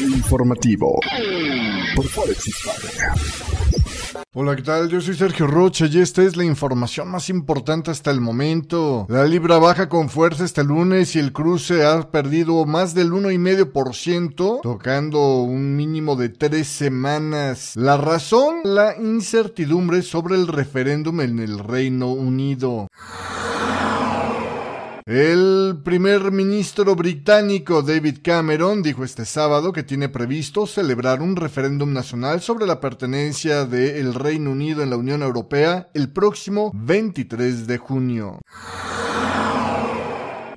informativo Hola, ¿qué tal? Yo soy Sergio Rocha y esta es la información más importante hasta el momento. La libra baja con fuerza este lunes y el cruce ha perdido más del 1,5%, tocando un mínimo de tres semanas. La razón, la incertidumbre sobre el referéndum en el Reino Unido. El primer ministro británico David Cameron dijo este sábado que tiene previsto celebrar un referéndum nacional sobre la pertenencia del Reino Unido en la Unión Europea el próximo 23 de junio.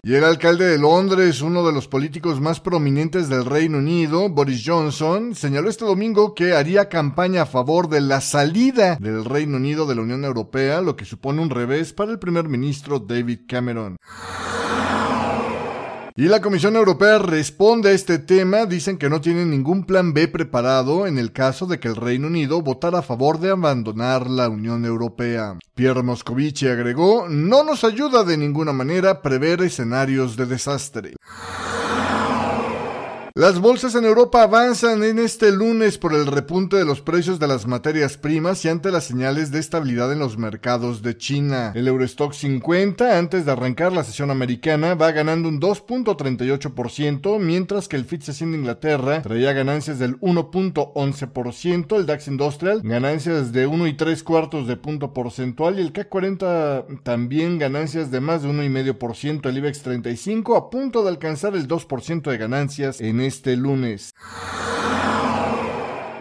Y el alcalde de Londres, uno de los políticos más prominentes del Reino Unido, Boris Johnson, señaló este domingo que haría campaña a favor de la salida del Reino Unido de la Unión Europea, lo que supone un revés para el primer ministro David Cameron. Y la Comisión Europea responde a este tema, dicen que no tienen ningún plan B preparado en el caso de que el Reino Unido votara a favor de abandonar la Unión Europea. Pierre Moscovici agregó, no nos ayuda de ninguna manera prever escenarios de desastre. Las bolsas en Europa avanzan en este lunes por el repunte de los precios de las materias primas y ante las señales de estabilidad en los mercados de China. El Eurostock 50, antes de arrancar la sesión americana, va ganando un 2.38%, mientras que el FTSE en Inglaterra traía ganancias del 1.11%, el DAX Industrial ganancias de 1 y 3 cuartos de punto porcentual y el CAC 40 también ganancias de más de 1,5%, el IBEX 35 a punto de alcanzar el 2% de ganancias en este este lunes.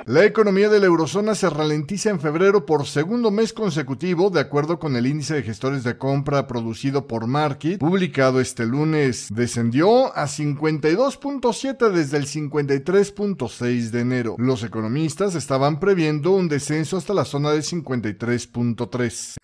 La economía de la eurozona se ralentiza en febrero por segundo mes consecutivo, de acuerdo con el índice de gestores de compra producido por Market, publicado este lunes. Descendió a 52.7 desde el 53.6 de enero. Los economistas estaban previendo un descenso hasta la zona de 53.3.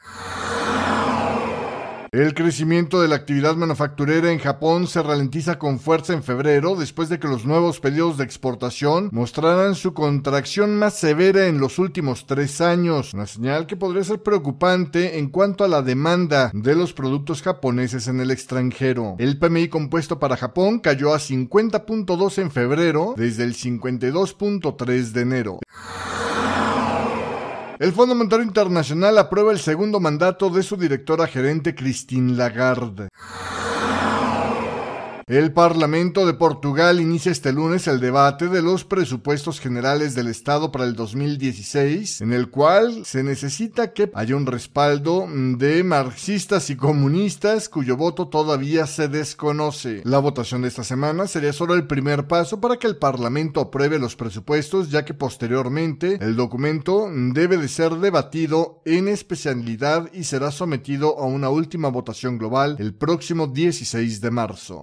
El crecimiento de la actividad manufacturera en Japón se ralentiza con fuerza en febrero después de que los nuevos pedidos de exportación mostraran su contracción más severa en los últimos tres años, una señal que podría ser preocupante en cuanto a la demanda de los productos japoneses en el extranjero. El PMI compuesto para Japón cayó a 50.2 en febrero desde el 52.3 de enero. El Fondo Monetario Internacional aprueba el segundo mandato de su directora gerente Christine Lagarde. El Parlamento de Portugal inicia este lunes el debate de los presupuestos generales del Estado para el 2016, en el cual se necesita que haya un respaldo de marxistas y comunistas cuyo voto todavía se desconoce. La votación de esta semana sería solo el primer paso para que el Parlamento apruebe los presupuestos, ya que posteriormente el documento debe de ser debatido en especialidad y será sometido a una última votación global el próximo 16 de marzo.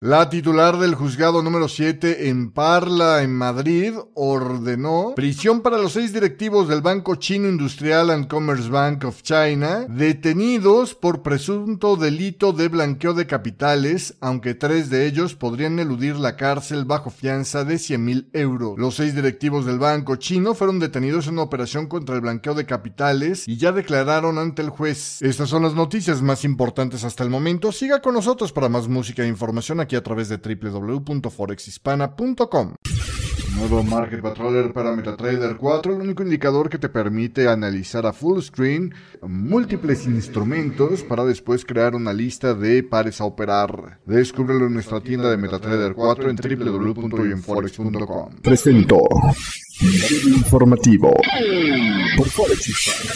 La titular del juzgado número 7 en Parla, en Madrid, ordenó prisión para los seis directivos del Banco Chino Industrial and Commerce Bank of China, detenidos por presunto delito de blanqueo de capitales, aunque tres de ellos podrían eludir la cárcel bajo fianza de 100 mil euros. Los seis directivos del Banco Chino fueron detenidos en una operación contra el blanqueo de capitales y ya declararon ante el juez. Estas son las noticias más importantes hasta el momento. Siga con nosotros para más música e información aquí a través de www.forexhispana.com. Nuevo Market Patroller para MetaTrader 4, el único indicador que te permite analizar a full screen múltiples instrumentos para después crear una lista de pares a operar. Descúbrelo en nuestra tienda de MetaTrader 4 en www.inforex.com. Presento informativo por Forex